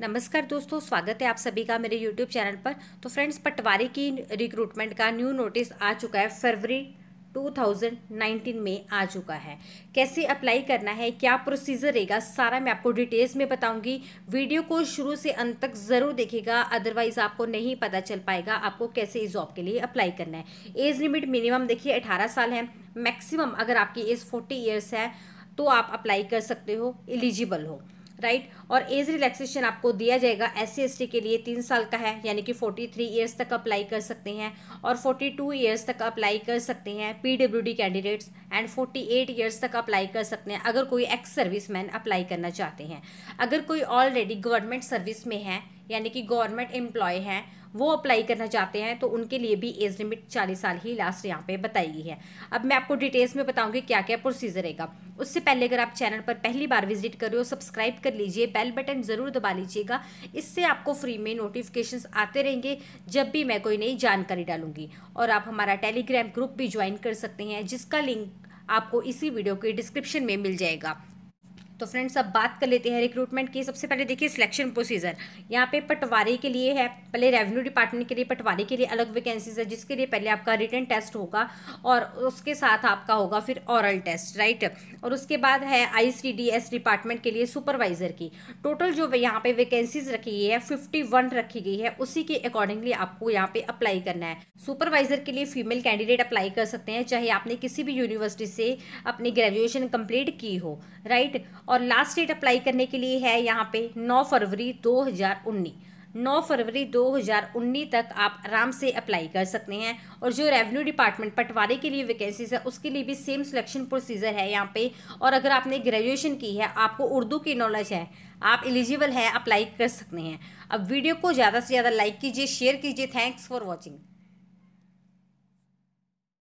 नमस्कार दोस्तों स्वागत है आप सभी का मेरे यूट्यूब चैनल पर तो फ्रेंड्स पटवारी की रिक्रूटमेंट का न्यू नोटिस आ चुका है फरवरी 2019 में आ चुका है कैसे अप्लाई करना है क्या प्रोसीजर रहेगा सारा मैं आपको डिटेल्स में बताऊंगी वीडियो को शुरू से अंत तक ज़रूर देखेगा अदरवाइज़ आपको नहीं पता चल पाएगा आपको कैसे इस जॉब के लिए अप्लाई करना है एज लिमिट मिनिमम देखिए 18 साल है मैक्सिमम अगर आपकी एज 40 ईयर्स है तो आप अप्लाई कर सकते हो एलिजिबल हो राइट और एज रिलैक्सेशन आपको दिया जाएगा एस सी के लिए तीन साल का है यानी कि फोर्टी थ्री ईयर्स तक अप्लाई कर सकते हैं और फोर्टी टू ईयर्स तक अप्लाई कर सकते हैं P W D candidates and forty eight years तक अप्लाई कर सकते हैं अगर कोई एक्स सर्विस मैन अप्लाई करना चाहते हैं अगर कोई ऑलरेडी गवर्नमेंट सर्विस में है यानी कि गवर्नमेंट एम्प्लॉय है वो अप्लाई करना चाहते हैं तो उनके लिए भी एज लिमिट चालीस साल ही लास्ट यहाँ पे बताई गई है अब मैं आपको डिटेल्स में बताऊँगी क्या क्या प्रोसीजर रहेगा उससे पहले अगर आप चैनल पर पहली बार विजिट कर रहे हो सब्सक्राइब कर लीजिए बेल बटन ज़रूर दबा लीजिएगा इससे आपको फ्री में नोटिफिकेशन आते रहेंगे जब भी मैं कोई नई जानकारी डालूंगी और आप हमारा टेलीग्राम ग्रुप भी ज्वाइन कर सकते हैं जिसका लिंक आपको इसी वीडियो के डिस्क्रिप्शन में मिल जाएगा तो फ्रेंड्स अब बात कर लेते हैं रिक्रूटमेंट की सबसे पहले देखिए सिलेक्शन प्रोसीजर यहाँ पे पटवारी के लिए है पहले रेवेन्यू डिपार्टमेंट के लिए पटवारी के लिए अलग वैकेंसीज है जिसके लिए पहले आपका रिटर्न टेस्ट होगा और उसके साथ आपका होगा फिर ऑरल टेस्ट राइट और उसके बाद है आई डिपार्टमेंट के लिए सुपरवाइजर की टोटल जो यहाँ पे वैकेंसीज रखी गई है फिफ्टी रखी गई है उसी के अकॉर्डिंगली आपको यहाँ पे अप्लाई करना है सुपरवाइजर के लिए फीमेल कैंडिडेट अप्लाई कर सकते हैं चाहे आपने किसी भी यूनिवर्सिटी से अपनी ग्रेजुएशन कंप्लीट की हो राइट और लास्ट डेट अप्लाई करने के लिए है यहाँ पे 9 फरवरी 2019 9 फरवरी 2019 तक आप आराम से अप्लाई कर सकते हैं और जो रेवेन्यू डिपार्टमेंट पटवारी के लिए वैकेंसीज है उसके लिए भी सेम सिलेक्शन प्रोसीजर है यहाँ पे और अगर आपने ग्रेजुएशन की है आपको उर्दू की नॉलेज है आप एलिजिबल है अप्लाई कर सकते हैं अब वीडियो को ज़्यादा से ज़्यादा लाइक कीजिए शेयर कीजिए थैंक्स फॉर वॉचिंग